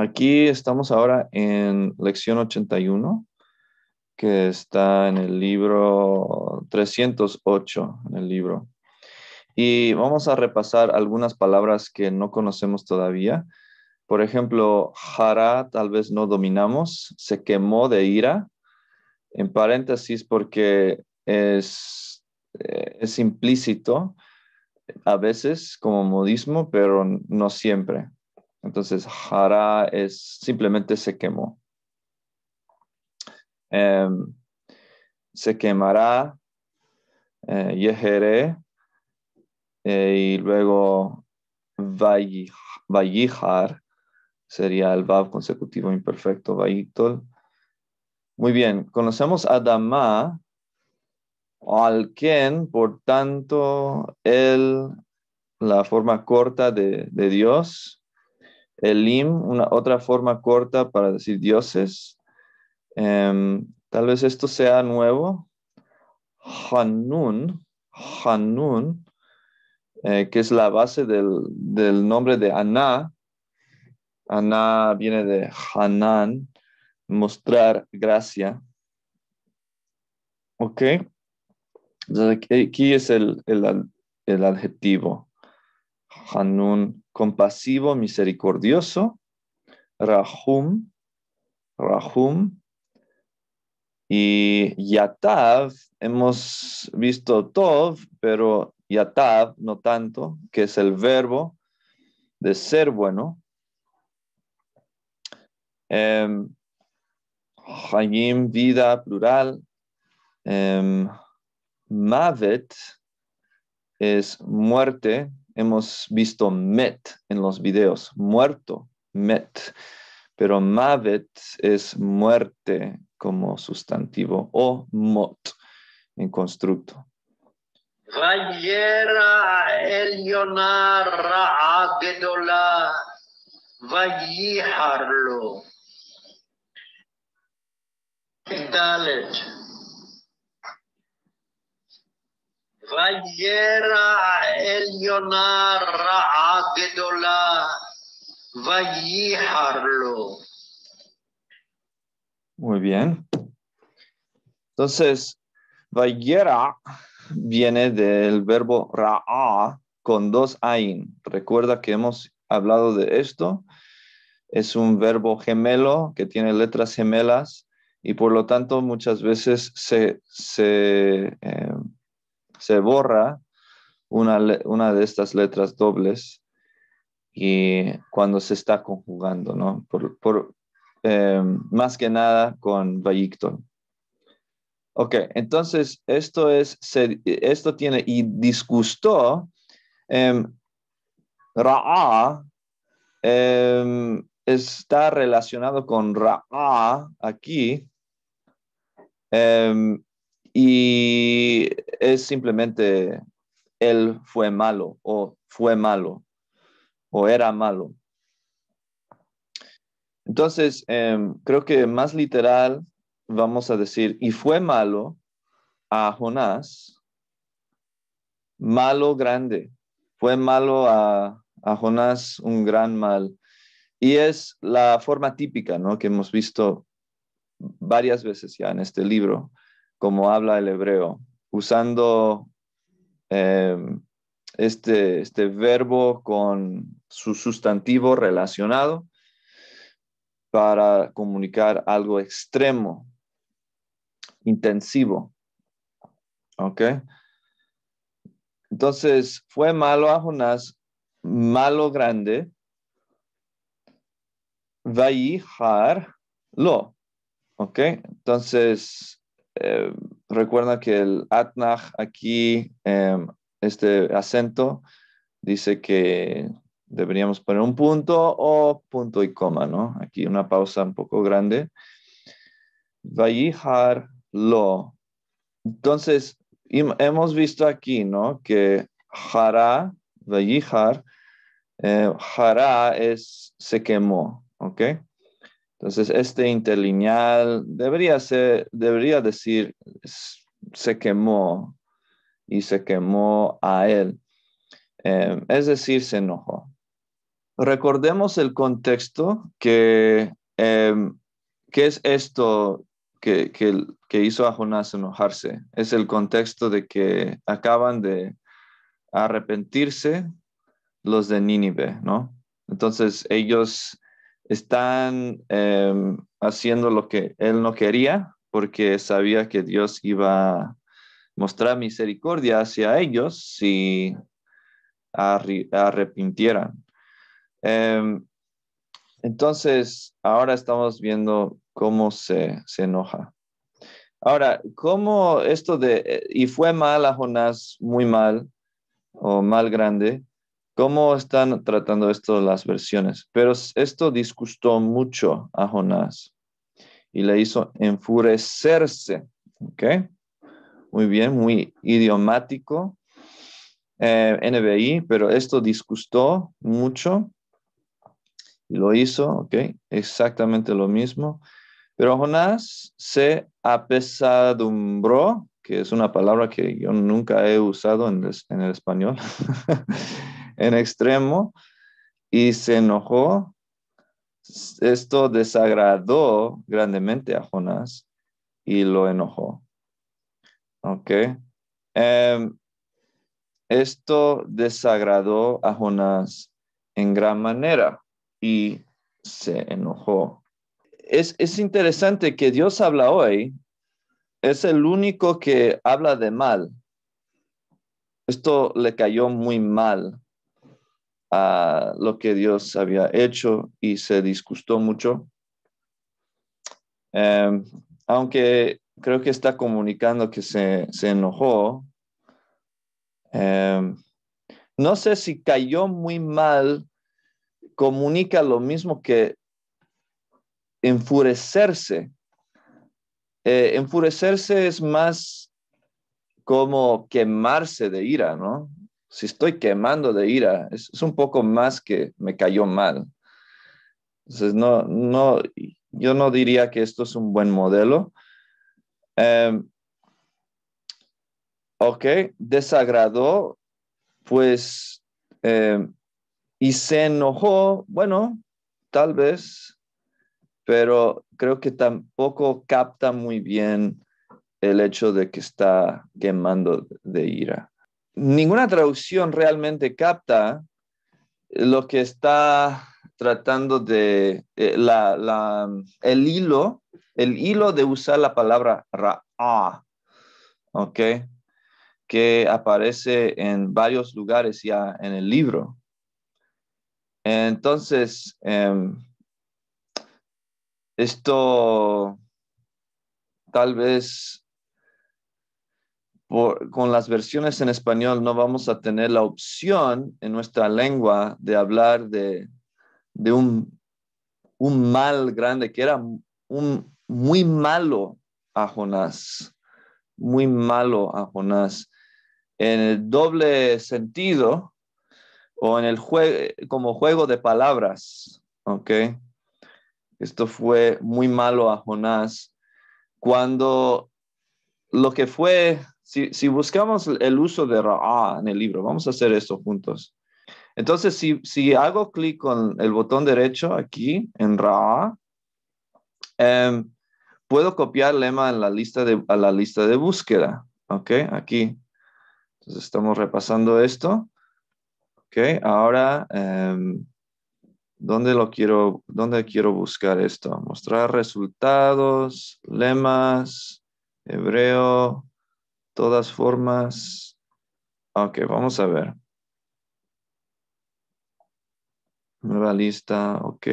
Aquí estamos ahora en lección 81, que está en el libro 308, en el libro. Y vamos a repasar algunas palabras que no conocemos todavía. Por ejemplo, Jara tal vez no dominamos, se quemó de ira, en paréntesis porque es, eh, es implícito a veces como modismo, pero no siempre. Entonces, Jara es simplemente se quemó. Em, se quemará eh, eh y luego Vallijar sería el Vav consecutivo imperfecto, vaítol. Muy bien, conocemos a Dama. al quien, por tanto, él, la forma corta de, de Dios, Elim, una otra forma corta para decir dioses. Em, tal vez esto sea nuevo. Hanun, Hanun, eh, que es la base del, nombre de Aná. Aná viene de Hanan, mostrar gracia. ¿Ok? Entonces aquí es el, el adjetivo. Hanun, compasivo, misericordioso. Rahum, Rahum. Y Yatav, hemos visto Tov, pero Yatav no tanto, que es el verbo de ser bueno. Em, Hayim, vida, plural. Em, mavet es muerte, hemos visto met en los videos, muerto, met, pero mavet es muerte como sustantivo o mot en constructo. Vayera Elionar Harlo. Muy bien. Entonces, vayera viene del verbo ra'a con dos ain. Recuerda que hemos hablado de esto. Es un verbo gemelo que tiene letras gemelas y por lo tanto muchas veces se, eh, se borra una, de estas letras dobles y cuando se está conjugando, ¿no? Por, eh, más que nada con Vallicton. Ok, entonces esto es, esto tiene, y disgustó, eh, Ra'a em, está relacionado con Ra'a aquí. Em, y es simplemente, él fue malo o fue malo o era malo. Entonces, em, creo que más literal vamos a decir, y fue malo a Jonás, malo grande, fue malo a, a Jonás un gran mal. Y es la forma típica, ¿no? Que hemos visto varias veces ya en este libro como habla el hebreo, usando em, este, este verbo con su sustantivo relacionado para comunicar algo extremo, intensivo. ¿Ok? Entonces, fue malo a Jonás, malo grande, har lo. ¿Ok? Entonces, eh, recuerda que el atnach aquí, em, este acento, dice que deberíamos poner un punto o punto y coma, ¿no? Aquí una pausa un poco grande. Vayihar lo. Entonces, hemos visto aquí, ¿no? Que Jara, Vayihar, eh, Jara es se quemó, ¿ok? Entonces, este interlineal debería, ser, debería decir, se quemó y se quemó a él. Em, es decir, se enojó. Recordemos el contexto que, em, ¿qué es esto que, que, que, hizo a Jonás enojarse? Es el contexto de que acaban de arrepentirse los de Nínive, ¿no? Entonces ellos están em, haciendo lo que él no quería porque sabía que Dios iba a mostrar misericordia hacia ellos si arrepintieran. Em, entonces, ahora estamos viendo cómo se, se enoja. Ahora, ¿cómo esto de, eh, y fue mal a Jonás, muy mal, o mal grande, cómo están tratando esto las versiones. Pero esto disgustó mucho a Jonás y le hizo enfurecerse. Muy bien, muy idiomático. Eh, NBI, pero esto disgustó mucho y lo hizo, ¿ok? Exactamente lo mismo. Pero Jonás se apesadumbró, que es una palabra que yo nunca he usado en, en el español. en extremo y se enojó. Esto desagradó grandemente a Jonás y lo enojó. Ok. Em, esto desagradó a Jonás en gran manera y se enojó. es, interesante que Dios habla hoy, es el único que habla de mal. Esto le cayó muy mal a lo que Dios había hecho y se disgustó mucho. Em, aunque creo que está comunicando que se, enojó, em, no sé si cayó muy mal, comunica lo mismo que enfurecerse. Eh, enfurecerse es más como quemarse de ira, ¿no? si estoy quemando de ira, es, un poco más que me cayó mal. Entonces, no, no, yo no diría que esto es un buen modelo. Em, ok, desagradó, pues, em, y se enojó, bueno, tal vez, pero creo que tampoco capta muy bien el hecho de que está quemando de ira ninguna traducción realmente capta lo que está tratando de eh, la, el hilo, el hilo de usar la palabra ra'a, ah, Que aparece en varios lugares ya en el libro. Entonces, em, esto tal vez con las versiones en español no vamos a tener la opción en nuestra lengua de hablar de, un, mal grande, que era un muy malo a Jonás, muy malo a Jonás. En el doble sentido o en el juego, como juego de palabras, ¿ok? Esto fue muy malo a Jonás. Cuando lo que fue si, buscamos el uso de ra'a en el libro, vamos a hacer esto juntos. Entonces, si, hago clic con el botón derecho aquí en ra'a, em, puedo copiar lema la lista a la lista de búsqueda. ¿Ok? Aquí. Entonces, estamos repasando esto. ¿Ok? Ahora... Em, ¿Dónde lo quiero, dónde quiero buscar esto? Mostrar resultados, lemas, hebreo, todas formas, ok, vamos a ver. Nueva lista, ok.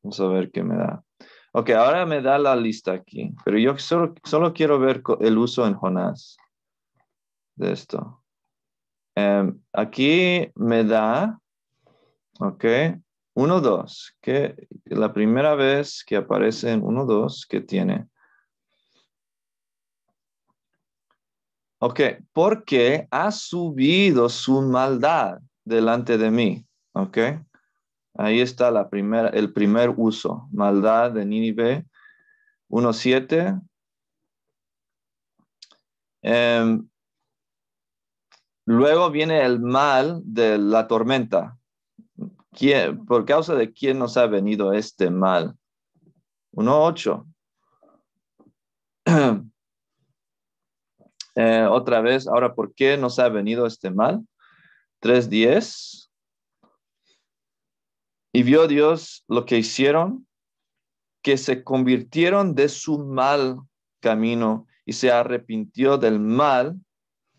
Vamos a ver qué me da. Ok, ahora me da la lista aquí, pero yo solo, quiero ver el uso en Jonás de esto. Em, aquí me da, ok, 1, 2, que la primera vez que aparece en 1, 2, que tiene Ok, porque ha subido su maldad delante de mí. Ok, ahí está la primera, el primer uso, maldad de Nínive 1.7. Em, luego viene el mal de la tormenta. ¿Por causa de quién nos ha venido este mal? ocho. Eh, otra vez, ahora, ¿por qué nos ha venido este mal? 3.10. Y vio Dios lo que hicieron, que se convirtieron de su mal camino y se arrepintió del mal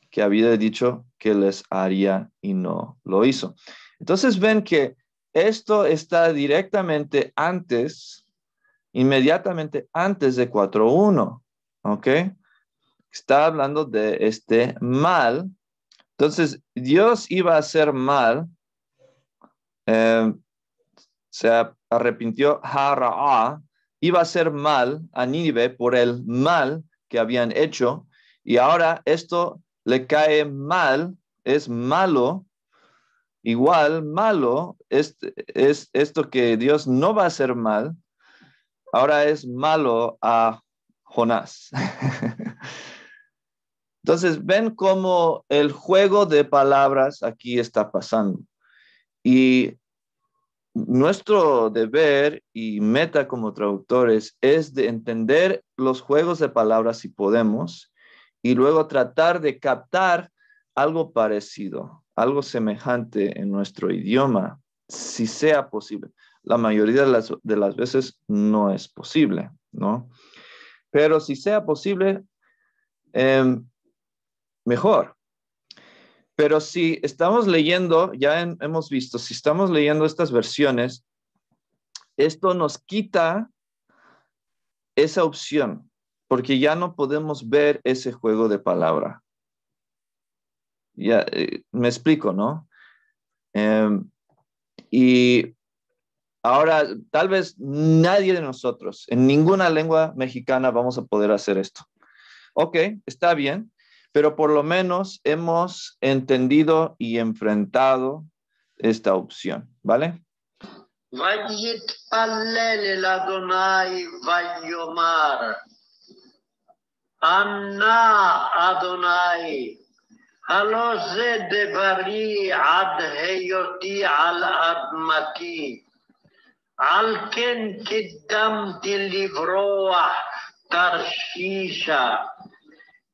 que había dicho que les haría y no lo hizo. Entonces ven que esto está directamente antes, inmediatamente antes de 4.1, ¿ok? está hablando de este mal. Entonces, Dios iba a hacer mal. Eh, se arrepintió iba a hacer mal a Nínive por el mal que habían hecho, y ahora esto le cae mal, es malo, igual malo, es, es esto que Dios no va a hacer mal, ahora es malo a Jonás. Entonces, ven cómo el juego de palabras aquí está pasando. Y nuestro deber y meta como traductores es de entender los juegos de palabras si podemos y luego tratar de captar algo parecido, algo semejante en nuestro idioma, si sea posible. La mayoría de las, de las veces no es posible, ¿no? Pero si sea posible, em, mejor. Pero si estamos leyendo, ya hemos visto, si estamos leyendo estas versiones, esto nos quita esa opción, porque ya no podemos ver ese juego de palabra. Ya, eh, me explico, ¿no? Em, y ahora, tal vez nadie de nosotros, en ninguna lengua mexicana, vamos a poder hacer esto. Ok, está bien pero por lo menos hemos entendido y enfrentado esta opción, ¿vale? Anna Adonai, Halose de Bari ad Heyoti al Admati, Alken Kiddam Tilivroa Tarshisha,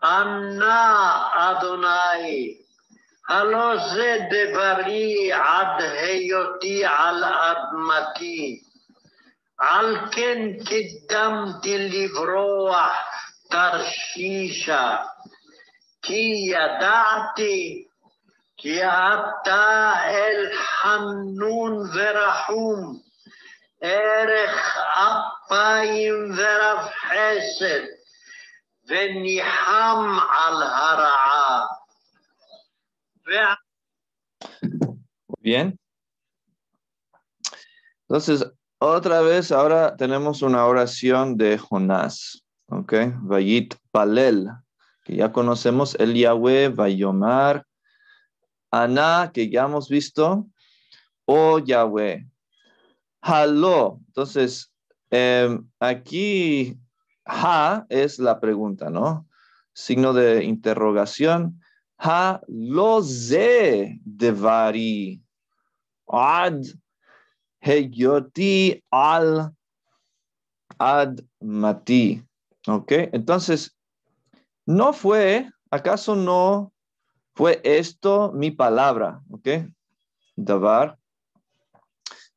Ανά Αδωνάη, αλόζε δε βαρύ αδ χαιωτή αλ Αλκεν αλ κεν τη λιβρόα ταρσίσα, κι αδάτη κι ατά ελ χαννούν δεραχούν, έρεχ απαϊν al Bien. Entonces, otra vez, ahora tenemos una oración de Jonás, ¿ok? Vayit Palel, que ya conocemos, el Yahweh, Vayomar, Aná, que ya hemos visto, o Yahweh. Haló, entonces, em, aquí ha es la pregunta, ¿no? Signo de interrogación. Ja, lo ze devari. Ad heyoti al ad mati. ¿Ok? Entonces, no fue, ¿acaso no fue esto mi palabra? ¿Ok? Devar,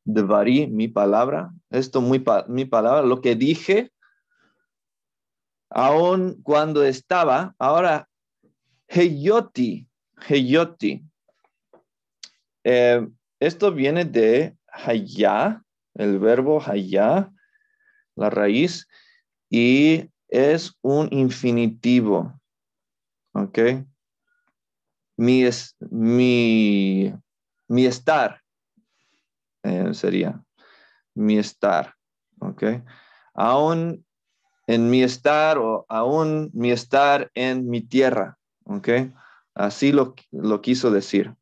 devari, mi palabra. Esto, mi palabra, lo que dije, aún cuando estaba, ahora Heyoti, Heyoti. Eh, esto viene de Hayá, el verbo Hayá, la raíz, y es un infinitivo. ¿Ok? Mi, es, mi, mi estar eh, sería mi estar. ¿Ok? Aún en mi estar o aún mi estar en mi tierra. ¿Ok? Así lo, lo quiso decir.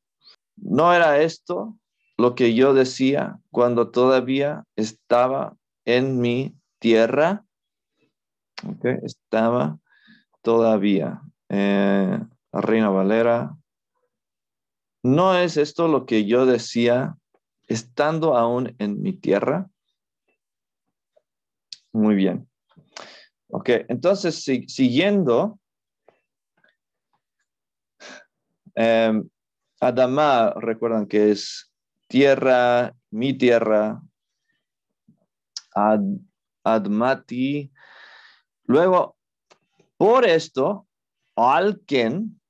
No era esto lo que yo decía cuando todavía estaba en mi tierra. ¿Ok? Estaba todavía. Eh, la Reina Valera. ¿No es esto lo que yo decía estando aún en mi tierra? Muy bien. Ok, entonces siguiendo, em, Adama, recuerdan que es tierra, mi tierra, Admati. Luego, por esto, Alken,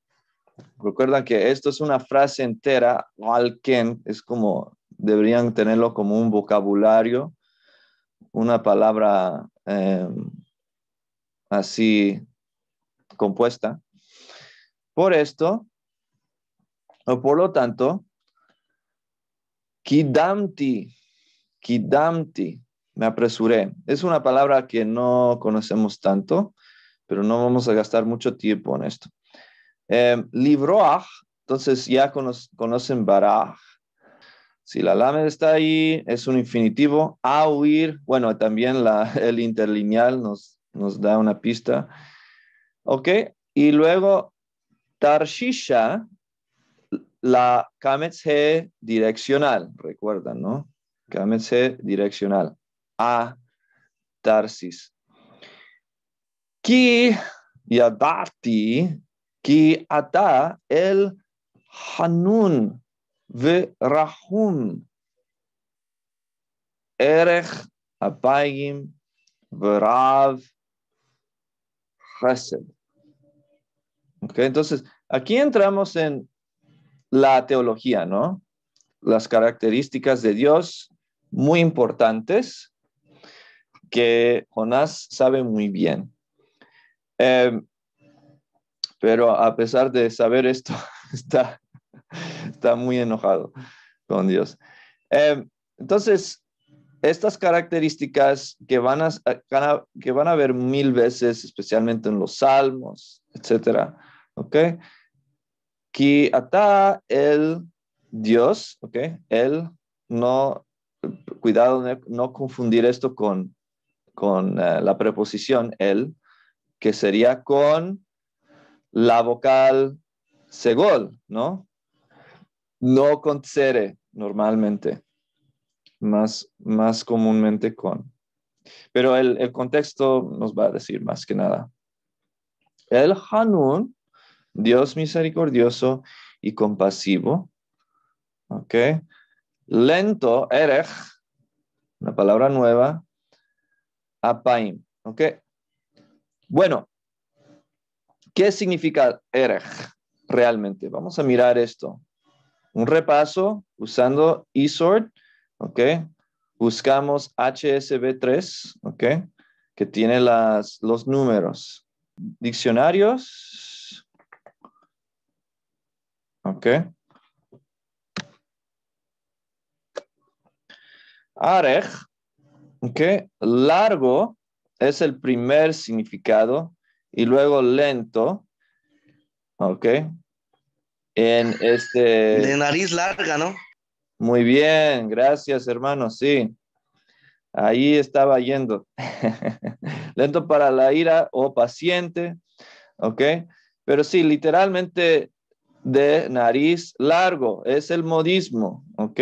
recuerdan que esto es una frase entera, Alken, es como, deberían tenerlo como un vocabulario, una palabra. Em, así compuesta. Por esto, o por lo tanto, kidamti, kidamti, me apresuré. Es una palabra que no conocemos tanto, pero no vamos a gastar mucho tiempo en esto. Eh, entonces ya conocen baraj. Si la lámina está ahí, es un infinitivo. A huir, bueno, también el interlineal nos nos da una pista. Ok, y luego Tarshisha, la Kametz direccional, recuerdan, ¿no? direccional a Tarsis. Ki yadati, ki ata el Hanun rahun, Erech apayim verav Chesed. entonces, aquí entramos en la teología, ¿no? Las características de Dios muy importantes que Jonás sabe muy bien. Em, pero a pesar de saber esto, está, muy enojado con Dios. Em, entonces, estas características que van, a, que van a ver mil veces, especialmente en los salmos, etcétera, ¿ok? Que ata el Dios, ¿ok? Él no, cuidado, no confundir esto con, eh, la preposición él, que sería con la vocal segol, ¿no? No con cere, normalmente más, más comúnmente con. Pero el, el contexto nos va a decir más que nada. El Hanun, Dios misericordioso y compasivo, ¿ok? Lento, Erech, una palabra nueva, Apaim, ¿ok? Bueno, ¿qué significa Erech realmente? Vamos a mirar esto. Un repaso usando Isord ¿ok? Buscamos HSB3, ¿ok? Que tiene los números. Diccionarios. ¿Ok? Arej, ¿ok? Largo es el primer significado y luego lento, ¿ok? En este... De nariz larga, ¿no? Muy bien, gracias hermano, sí. Ahí estaba yendo. Lento para la ira o oh, paciente, ¿ok? Pero sí, literalmente de nariz largo, es el modismo, ¿ok?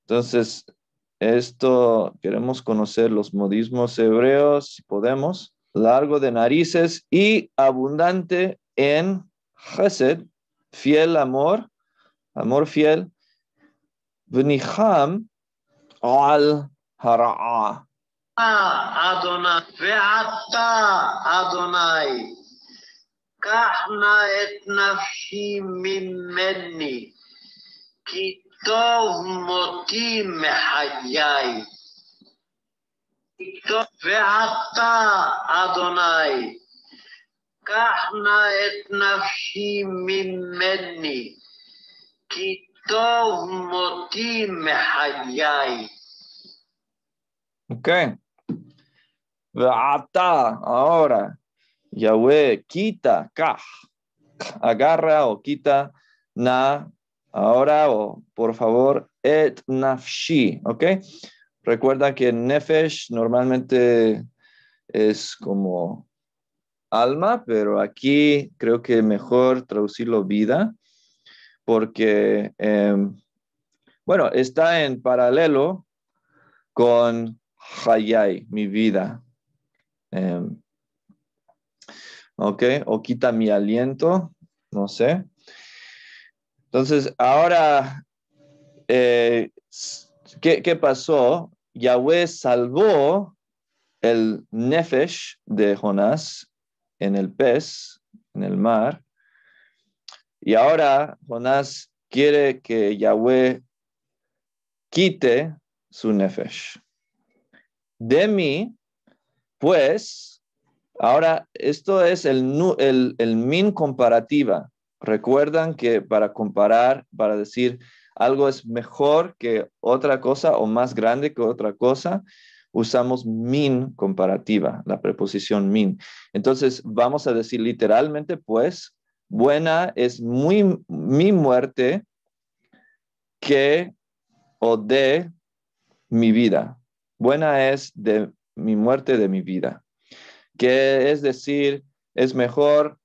Entonces, esto queremos conocer los modismos hebreos, si podemos. Largo de narices y abundante en chesed, fiel amor, amor fiel, ونخام على هرعا أدوناي بعتا أدوناي كحنا اتنفسي من مني كي טוב מותי מחיי. ואתה, אדוני, קח נא את נפשי ממני, כי Ok. ahora, Yahweh, quita, kah. agarra o quita, na, ahora o por favor, et nafshi, ¿ok? Recuerda que nefesh normalmente es como alma, pero aquí creo que mejor traducirlo vida porque, em, bueno, está en paralelo con Hayai, mi vida. Em, ok, o quita mi aliento, no sé. Entonces, ahora, eh, ¿qué, ¿qué pasó? Yahweh salvó el nefesh de Jonás en el pez, en el mar, y ahora Jonás quiere que Yahweh quite su nefesh. De mí, pues, ahora esto es el, el min comparativa. Recuerdan que para comparar, para decir algo es mejor que otra cosa o más grande que otra cosa, usamos min comparativa, la preposición min. Entonces, vamos a decir literalmente, pues, buena es muy, mi muerte que o de mi vida. Buena es de mi muerte de mi vida. Que es decir, es mejor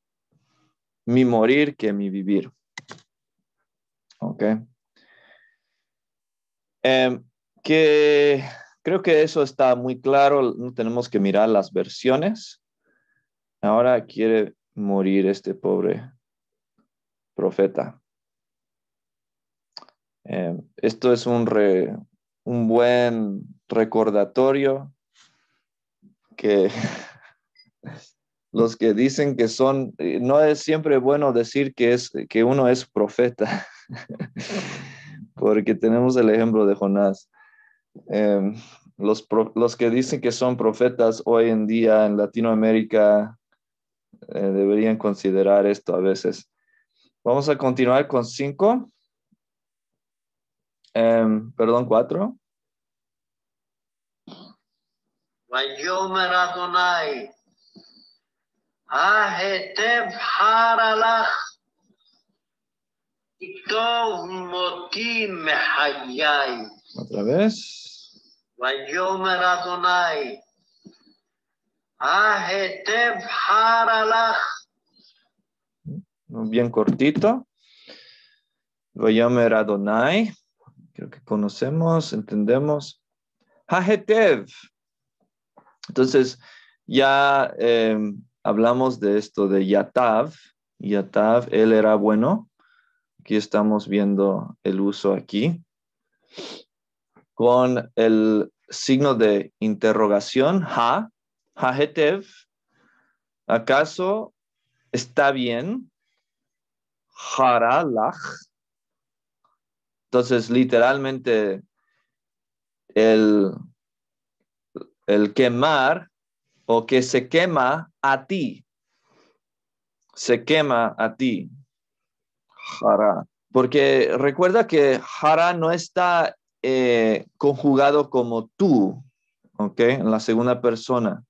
mi morir que mi vivir. Ok. Em, que creo que eso está muy claro. No tenemos que mirar las versiones. Ahora quiere morir este pobre profeta. Em, esto es un, buen recordatorio que los que dicen que son, eh, no es siempre bueno decir que, es, que uno es profeta, porque tenemos el ejemplo de Jonás. Em, los, los que dicen que son profetas hoy en día en Latinoamérica, eh, deberían considerar esto a veces. Vamos a continuar con cinco. Em, perdón, cuatro. Otra vez. Bien cortito. llamé Adonai. Creo que conocemos, entendemos. Hajetev. Entonces, ya em, hablamos de esto de Yatav. Yatav, él era bueno. Aquí estamos viendo el uso aquí. Con el signo de interrogación, ha, ¿acaso está bien? Haralach. Entonces, literalmente, el, el quemar o que se quema a ti, se quema a ti. Jara. Porque recuerda que Jara no está eh, conjugado como tú, ¿ok? En la segunda persona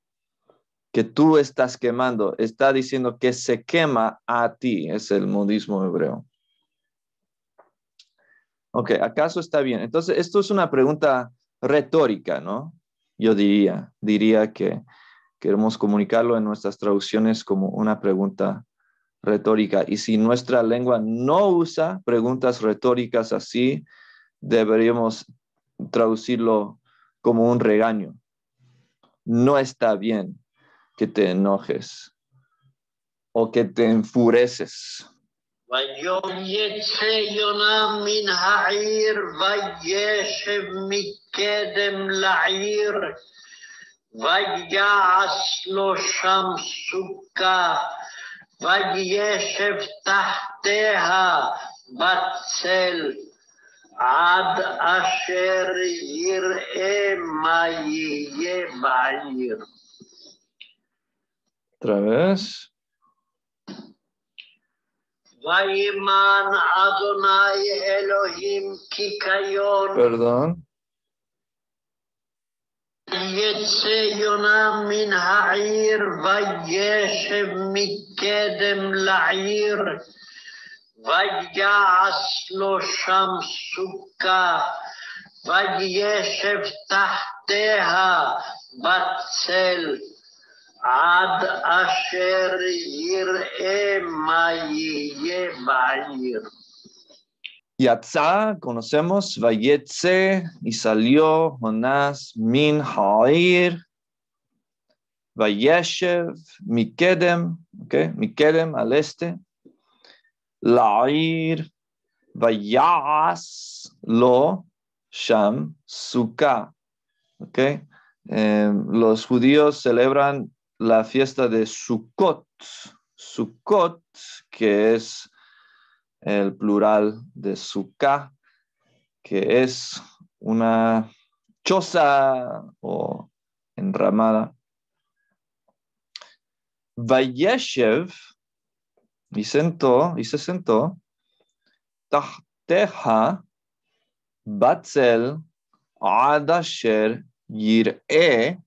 que tú estás quemando, está diciendo que se quema a ti, es el modismo hebreo. Ok, ¿acaso está bien? Entonces, esto es una pregunta retórica, ¿no? Yo diría, diría que queremos comunicarlo en nuestras traducciones como una pregunta retórica. Y si nuestra lengua no usa preguntas retóricas así, deberíamos traducirlo como un regaño. No está bien que te enojes o que te enfureces. va yon ye tiona min mi vayash la'ir vayja aslo sham suka vay yesaftaha ad aseri ir emayye vay otra vez. Vayiman Adonai Elohim Kikayon. Perdón. Yetse Yonah min ha'ir vayeshev mitkedem la'ir ויעש aslo sham סוכה, וישב Ad acher יראה emayye conocemos, Vayetse, y salió Jonás min Ha'ir, Vayeshev, Mikedem, okay, Mikedem al este, La'ir, Vayas, Lo, Sham, suka, okay. Eh, los judíos celebran la fiesta de Sukkot. Sukkot, que es el plural de Sukkah, que es una choza o enramada. Vayeshev, y sentó, y se sentó, tahteha Batzel, Adasher, Yir'e,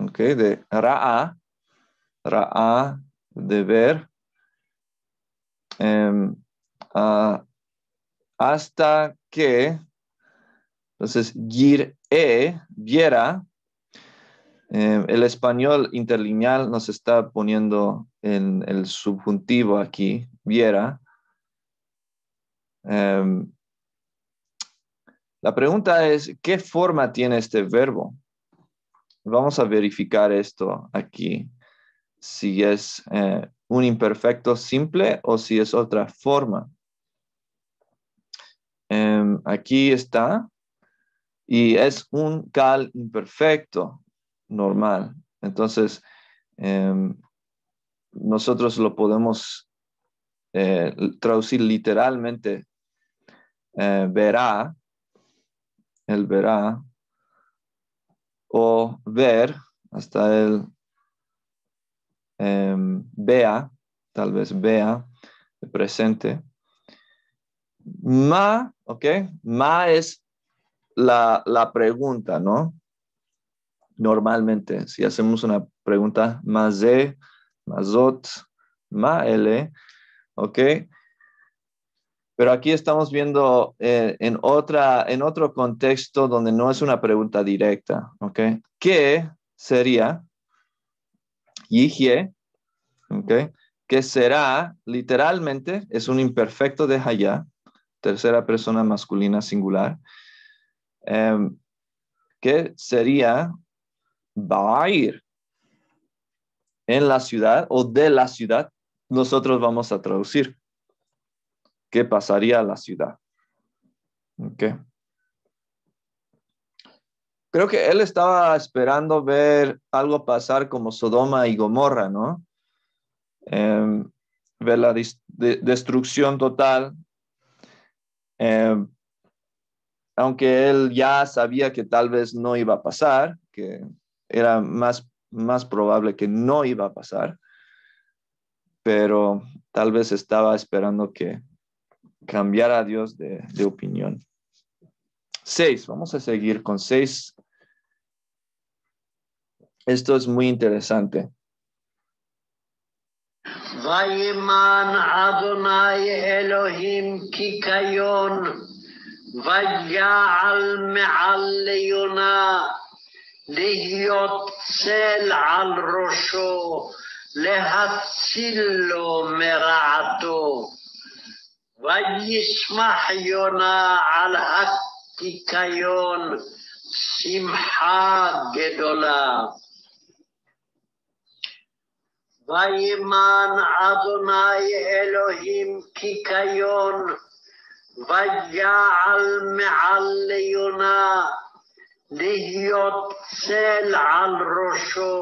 okay, de Ra'a, a de ver, em, hasta que, entonces, gir e, viera, em, el español interlineal nos está poniendo en el subjuntivo aquí, viera. Em, la pregunta es, ¿qué forma tiene este verbo? Vamos a verificar esto aquí si es eh, un imperfecto simple o si es otra forma. Em, aquí está. Y es un cal imperfecto normal. Entonces, em, nosotros lo podemos eh, traducir literalmente. Eh, verá, el verá, o ver, hasta el Em, vea, tal vez vea, presente. Ma, ¿ok? Ma es la, pregunta, ¿no? Normalmente, si hacemos una pregunta, más de, mazot, ma l, ¿ok? Pero aquí estamos viendo eh, en, otra, en otro contexto donde no es una pregunta directa, ¿ok? ¿Qué sería yihye, okay, que será literalmente, es un imperfecto de haya, tercera persona masculina singular, em, que sería Ba'ir, en la ciudad o de la ciudad, nosotros vamos a traducir. ¿Qué pasaría a la ciudad? Okay creo que él estaba esperando ver algo pasar como Sodoma y Gomorra, ¿no? Em, ver la destrucción total. Em, aunque él ya sabía que tal vez no iba a pasar, que era más, más probable que no iba a pasar, pero tal vez estaba esperando que cambiara Dios de, de opinión. Seis, vamos a seguir con seis Esto es muy interesante. וימן אדוני אלוהים כקיון, ויעל מעל ליונה, להיות צל על ראשו, להציל לו מרעתו. וישמח יונה על הכיקיון, שמחה גדולה. va Adonai elohim Kikayon kayon va ya al yot al rosho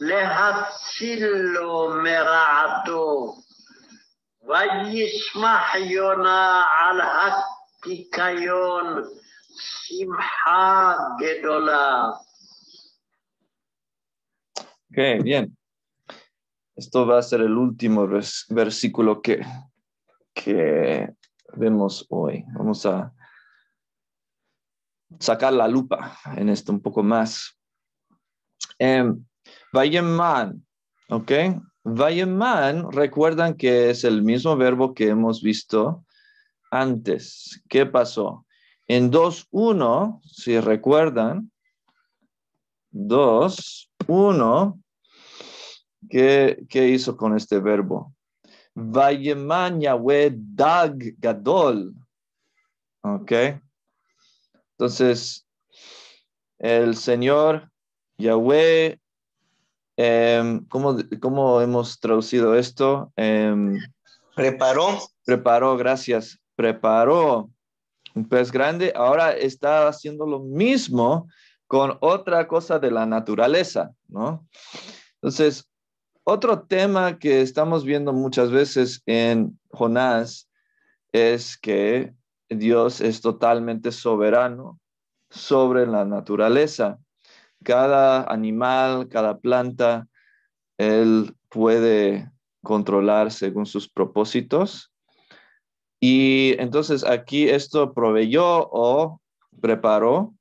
le hatsilu merato va al hak Simhagedola esto va a ser el último versículo que, vemos hoy. Vamos a sacar la lupa en esto un poco más. Um, ¿ok? Vayeman, recuerdan que es el mismo verbo que hemos visto antes. ¿Qué pasó? En 2.1, si recuerdan, 2.1, ¿Qué, hizo con este verbo? Vayeman Yahweh Dag Gadol. ¿Ok? Entonces, el Señor Yahweh, em, ¿cómo, hemos traducido esto? Em, preparó. Preparó, gracias. Preparó un pez grande. Ahora está haciendo lo mismo con otra cosa de la naturaleza, ¿no? Entonces, otro tema que estamos viendo muchas veces en Jonás es que Dios es totalmente soberano sobre la naturaleza. Cada animal, cada planta, Él puede controlar según sus propósitos. Y entonces aquí esto proveyó o preparó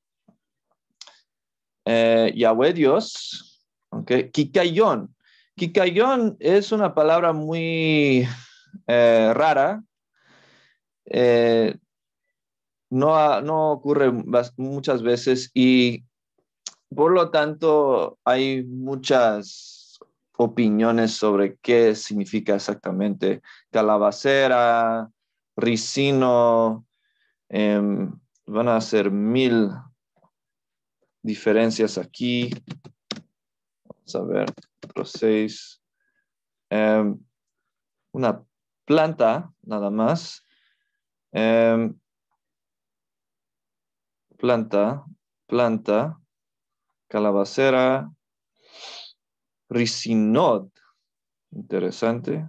eh, Yahweh Dios, okay, Kikayón, Quicayón es una palabra muy eh, rara. Eh, no, ocurre muchas veces y por lo tanto hay muchas opiniones sobre qué significa exactamente calabacera, ricino, em, van a ser mil diferencias aquí. Vamos a ver los em, una planta nada más. Em, planta, planta, calabacera, ricinod. Interesante.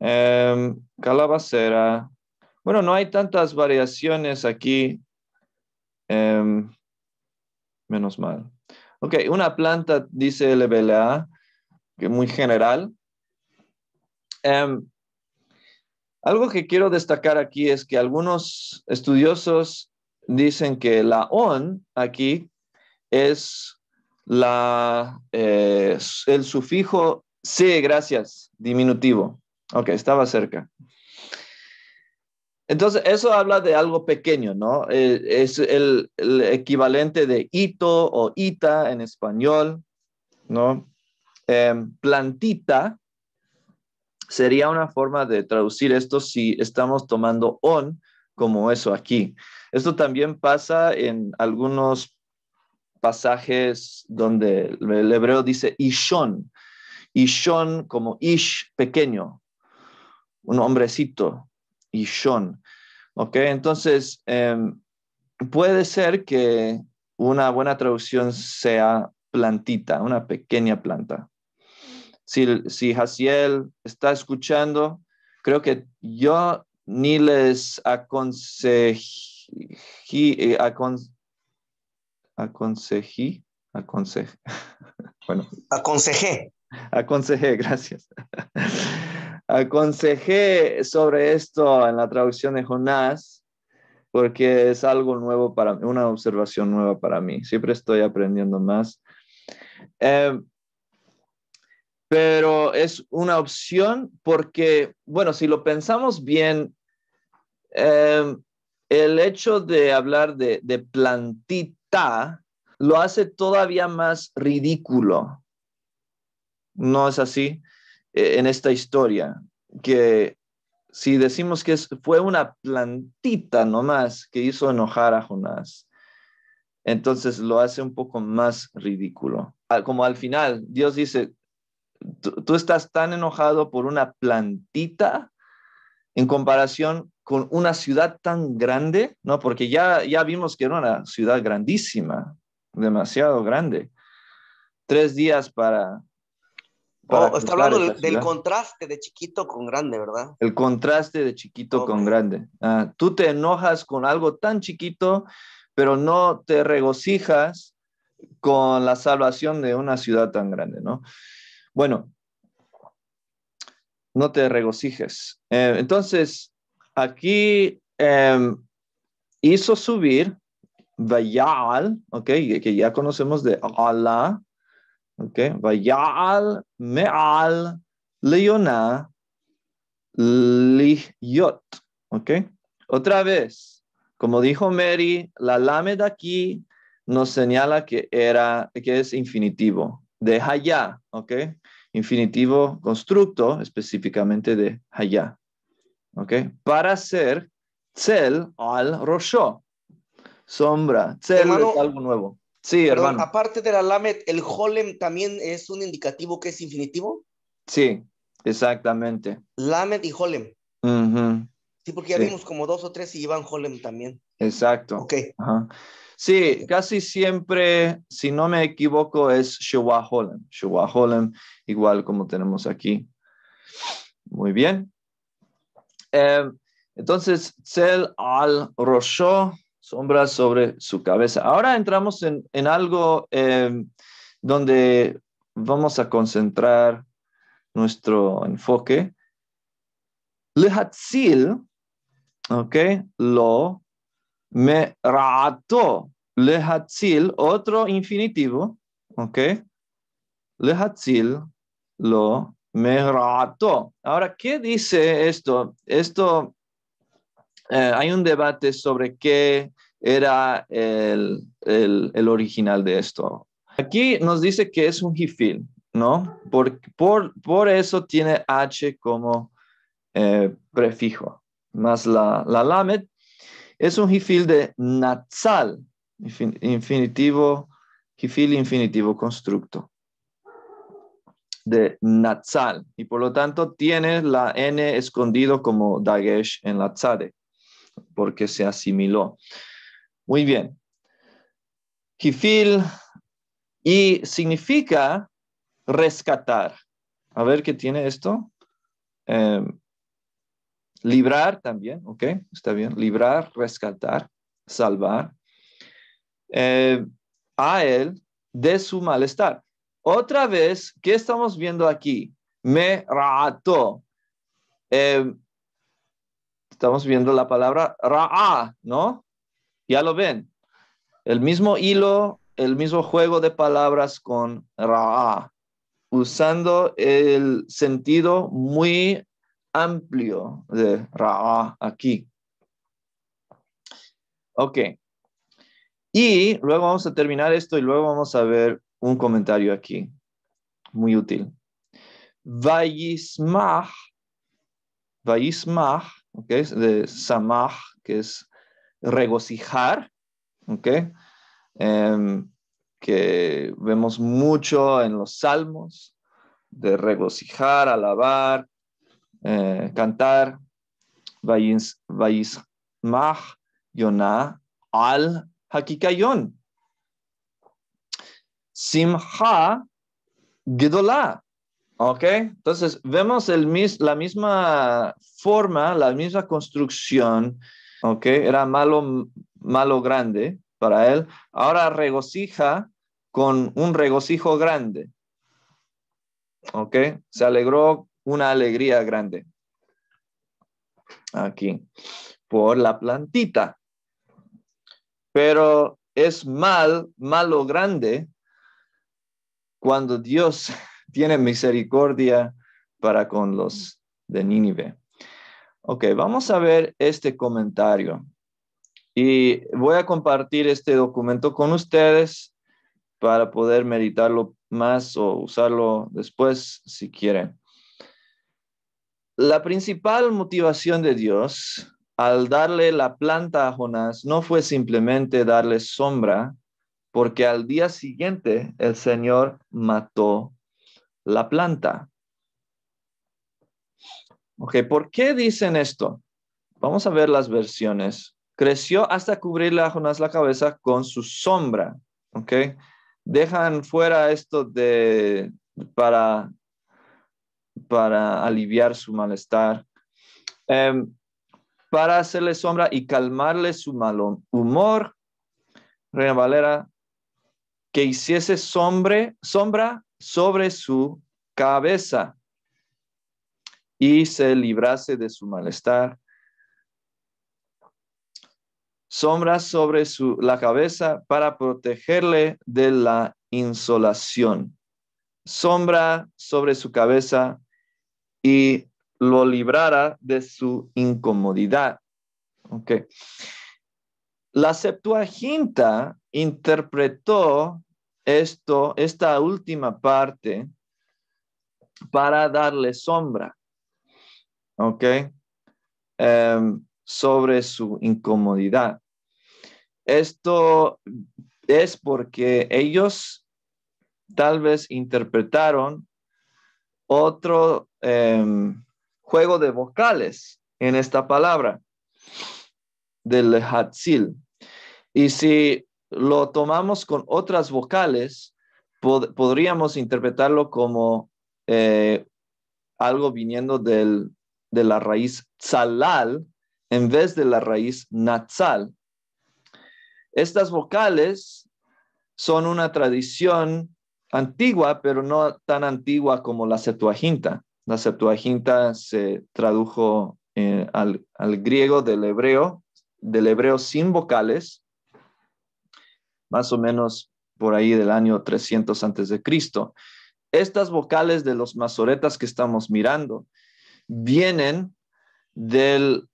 Em, calabacera. Bueno, no hay tantas variaciones aquí. menos mal. Ok, una planta, dice LBLA, que es muy general. Em, algo que quiero destacar aquí es que algunos estudiosos dicen que la on aquí es eh, el sufijo C, gracias, diminutivo. Ok, estaba cerca. Entonces, eso habla de algo pequeño, ¿no? Eh, es el, equivalente de hito o ita en español, ¿no? Em, plantita sería una forma de traducir esto si estamos tomando on como eso aquí. Esto también pasa en algunos pasajes donde el hebreo dice ishon, ishon como ish pequeño, un hombrecito, Ishon. ¿Ok? Entonces, em, puede ser que una buena traducción sea plantita, una pequeña planta. Si, si Hasiel está escuchando, creo que yo ni les aconsejí... Eh, aconse, aconsejí aconsejé, bueno. Aconsejé. Aconsejé, gracias aconsejé sobre esto en la traducción de Jonás porque es algo nuevo para mí, una observación nueva para mí. Siempre estoy aprendiendo más. Em, pero es una opción porque, bueno, si lo pensamos bien, em, el hecho de hablar de plantita lo hace todavía más ridículo. ¿No es así? Eh, en esta historia, que si decimos que fue una plantita nomás que hizo enojar a Jonás, entonces lo hace un poco más ridículo. Como al final, Dios dice, tú estás tan enojado por una plantita en comparación con una ciudad tan grande, ¿no? Porque ya, ya vimos que era una ciudad grandísima, demasiado grande. Tres días para Oh, está hablando del, contraste de chiquito con grande, ¿verdad? El contraste de chiquito con grande. Ah, tú te enojas con algo tan chiquito, pero no te regocijas con la salvación de una ciudad tan grande, ¿no? Bueno, no te regocijes. Eh, entonces, aquí em, hizo subir Bayal, ¿ok? Que ya conocemos de Allah, Okay. Vayal me'al leona liyot. Okay. Otra vez, como dijo Mary, la de aquí nos señala que era, que es infinitivo, de haya, ¿ok? Infinitivo constructo específicamente de haya. ¿ok? Para ser cel al rosho, sombra, Cel es algo nuevo. Sí, hermano. Aparte de la lamet, ¿el Holem también es un indicativo que es infinitivo? Sí, exactamente. Lamet y Holem. Sí, porque ya vimos como dos o tres y llevan Holem también. Exacto. Ok. Sí, casi siempre, si no me equivoco, es Shewa Holem. Shewa Holem, igual como tenemos aquí. Muy bien. Em, entonces, Tzel al Rosho sombra sobre su cabeza. Ahora entramos en, algo em, donde vamos a concentrar nuestro enfoque. Lehatzil, ok, lo me rato. Lehatzil, otro infinitivo, ok. Lehatzil, lo me rato. Ahora, ¿qué dice esto? Esto eh, hay un debate sobre qué era el, original de esto. Aquí nos dice que es un jifil, ¿no? Por, por, eso tiene H como eh, prefijo, más la, la lamed. Es un jifil de natsal, infinitivo, hifil infinitivo constructo de Natsal y por lo tanto tiene la N escondido como Dagesh en la Tzade porque se asimiló. Muy bien. Kifil y significa rescatar. A ver qué tiene esto. Em, librar también, ¿ok? Está bien. Librar, rescatar, salvar em, a él de su malestar. Otra vez, ¿qué estamos viendo aquí? Me rato. Eh, Estamos viendo la palabra ra'a, ¿no? Ya lo ven. El mismo hilo, el mismo juego de palabras con ra'a, usando el sentido muy amplio de ra'a aquí. Ok. Y luego vamos a terminar esto y luego vamos a ver un comentario aquí, muy útil. Vayismah, Vayismah de samaj, que es regocijar, em, que vemos mucho en los salmos, de regocijar, alabar, eh, cantar. mach Yonah al Hakikayon. Simha Gedolah. ¿Ok? Entonces, vemos el la misma forma, la misma construcción, ¿ok? Era malo, malo grande para él. Ahora regocija con un regocijo grande. ¿Ok? Se alegró una alegría grande. Aquí, por la plantita. Pero es mal, malo grande, cuando Dios tiene misericordia para con los de Nínive. Ok, vamos a ver este comentario. Y voy a compartir este documento con ustedes para poder meditarlo más o usarlo después si quieren. La principal motivación de Dios al darle la planta a Jonás no fue simplemente darle sombra, porque al día siguiente el Señor mató la planta. Ok, ¿por qué dicen esto? Vamos a ver las versiones. Creció hasta cubrirle a Jonás la cabeza con su sombra. Ok, dejan fuera esto de para, para aliviar su malestar. Em, para hacerle sombra y calmarle su mal humor. Reina Valera, que hiciese sombra. sombra sobre su cabeza y se librase de su malestar. Sombra sobre su, la cabeza para protegerle de la insolación. Sombra sobre su cabeza y lo librara de su incomodidad. Okay. La Septuaginta interpretó esto, esta última parte para darle sombra, ¿ok? Em, sobre su incomodidad. Esto es porque ellos tal vez interpretaron otro em, juego de vocales en esta palabra del Hatzil. Y si lo tomamos con otras vocales, podríamos interpretarlo como eh, algo viniendo de la raíz tzalal en vez de la raíz nazal Estas vocales son una tradición antigua, pero no tan antigua como la Septuaginta. La Septuaginta se tradujo eh, al griego del hebreo, del hebreo sin vocales, más o menos por ahí del año 300 antes de Cristo. Estas vocales de los masoretas que estamos mirando vienen del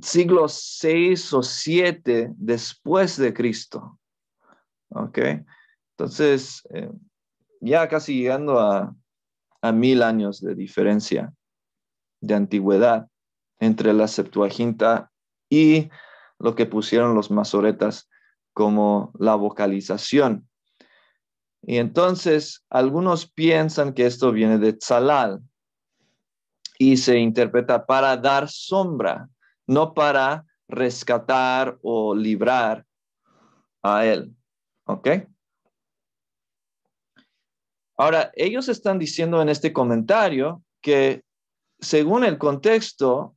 siglo 6 o 7 después de Cristo. ¿Ok? Entonces, eh, ya casi llegando a, a mil años de diferencia de antigüedad entre la Septuaginta y lo que pusieron los masoretas como la vocalización. Y entonces algunos piensan que esto viene de Tzalal y se interpreta para dar sombra, no para rescatar o librar a él. ¿Ok? Ahora, ellos están diciendo en este comentario que según el contexto,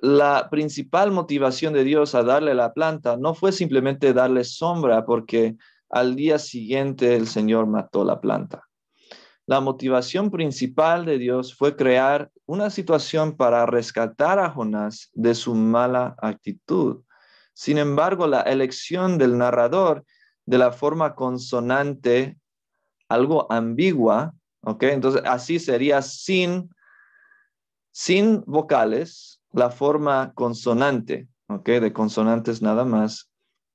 la principal motivación de Dios a darle la planta no fue simplemente darle sombra, porque al día siguiente el Señor mató la planta. La motivación principal de Dios fue crear una situación para rescatar a Jonás de su mala actitud. Sin embargo, la elección del narrador de la forma consonante, algo ambigua, ¿ok? Entonces, así sería sin, sin vocales, la forma consonante, ¿ok? De consonantes nada más,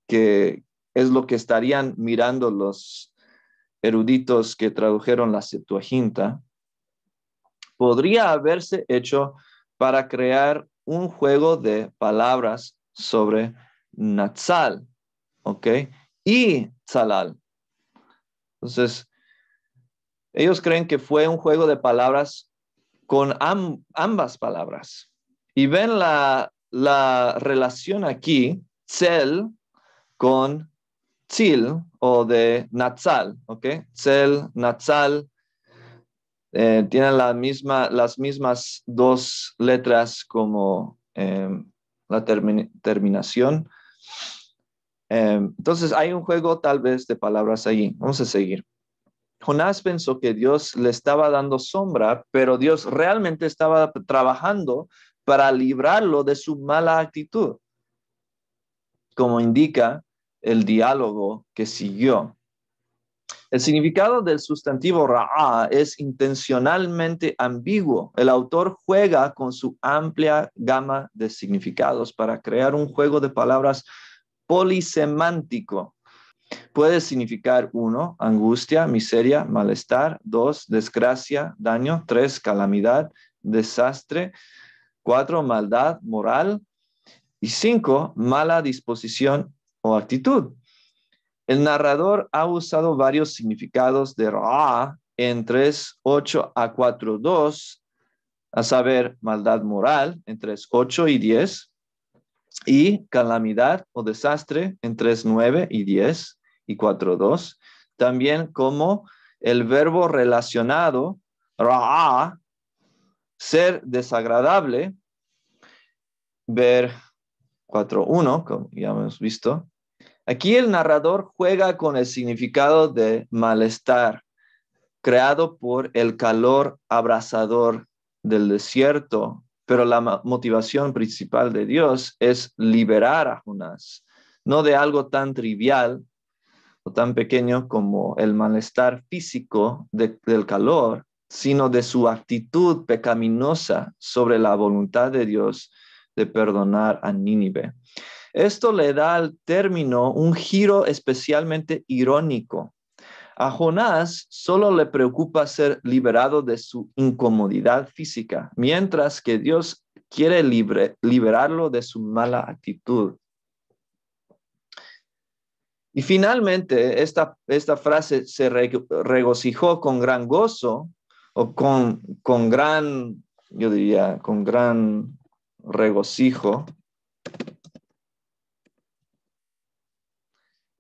que es lo que estarían mirando los eruditos que tradujeron la Septuaginta, podría haberse hecho para crear un juego de palabras sobre Natsal, ¿ok? Y Tzalal. Entonces, ellos creen que fue un juego de palabras con ambas palabras, y ven la, relación aquí, cel con Tzil o de nazal, ¿ok? cel nazal, eh, tienen la misma, las mismas dos letras como em, la terminación. Em, entonces hay un juego tal vez de palabras allí. Vamos a seguir. Jonás pensó que Dios le estaba dando sombra, pero Dios realmente estaba trabajando para librarlo de su mala actitud, como indica el diálogo que siguió. El significado del sustantivo ra'a es intencionalmente ambiguo. El autor juega con su amplia gama de significados para crear un juego de palabras polisemántico. Puede significar uno, angustia, miseria, malestar, dos, desgracia, daño, tres, calamidad, desastre, Cuatro, maldad moral. Y cinco, mala disposición o actitud. El narrador ha usado varios significados de Ra en 3.8 a 4.2, a saber, maldad moral en 3.8 y 10, y calamidad o desastre en 3.9 y 10 y 4.2, también como el verbo relacionado Ra ser desagradable, ver 4.1, como ya hemos visto, aquí el narrador juega con el significado de malestar creado por el calor abrasador del desierto, pero la motivación principal de Dios es liberar a Jonas no de algo tan trivial o tan pequeño como el malestar físico del calor, sino de su actitud pecaminosa sobre la voluntad de Dios de perdonar a Nínive. Esto le da al término un giro especialmente irónico. A Jonás solo le preocupa ser liberado de su incomodidad física, mientras que Dios quiere liberarlo de su mala actitud. Y finalmente, esta, frase se regocijó con gran gozo o con, con gran, yo diría, con gran regocijo,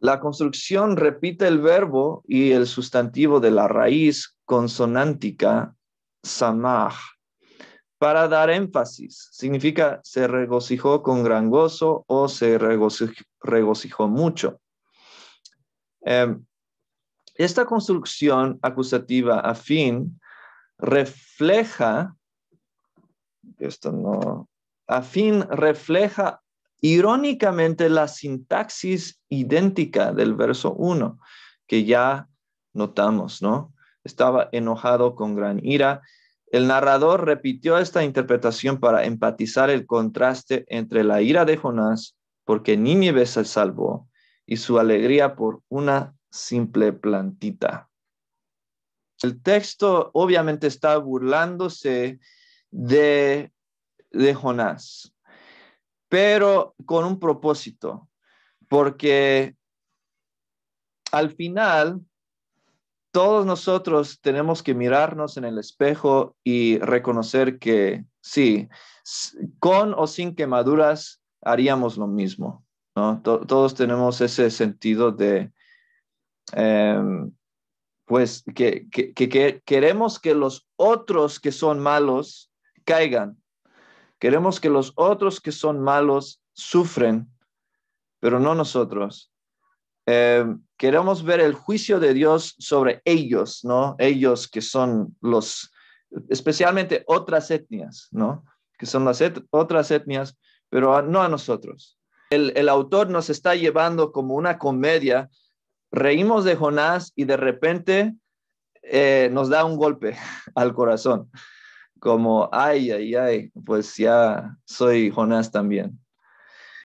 La construcción repite el verbo y el sustantivo de la raíz consonántica samaj para dar énfasis. Significa se regocijó con gran gozo o se regocijó, mucho. Em, esta construcción acusativa afín refleja, esto no, afín refleja irónicamente la sintaxis idéntica del verso 1, que ya notamos, ¿no? Estaba enojado con gran ira. El narrador repitió esta interpretación para empatizar el contraste entre la ira de Jonás, porque Nínive se salvó, y su alegría por una simple plantita. El texto obviamente está burlándose de, de Jonás, pero con un propósito, porque al final todos nosotros tenemos que mirarnos en el espejo y reconocer que sí, con o sin quemaduras haríamos lo mismo. ¿no? todos tenemos ese sentido de, em, pues que, queremos que los otros que son malos caigan. Queremos que los otros que son malos sufren, pero no nosotros. Eh, queremos ver el juicio de Dios sobre ellos, ¿no? Ellos que son los, especialmente otras etnias, ¿no? Que son las otras etnias, pero no a nosotros. El, el, autor nos está llevando como una comedia reímos de Jonás y de repente eh, nos da un golpe al corazón, como, ay, ay, ay, pues ya soy Jonás también.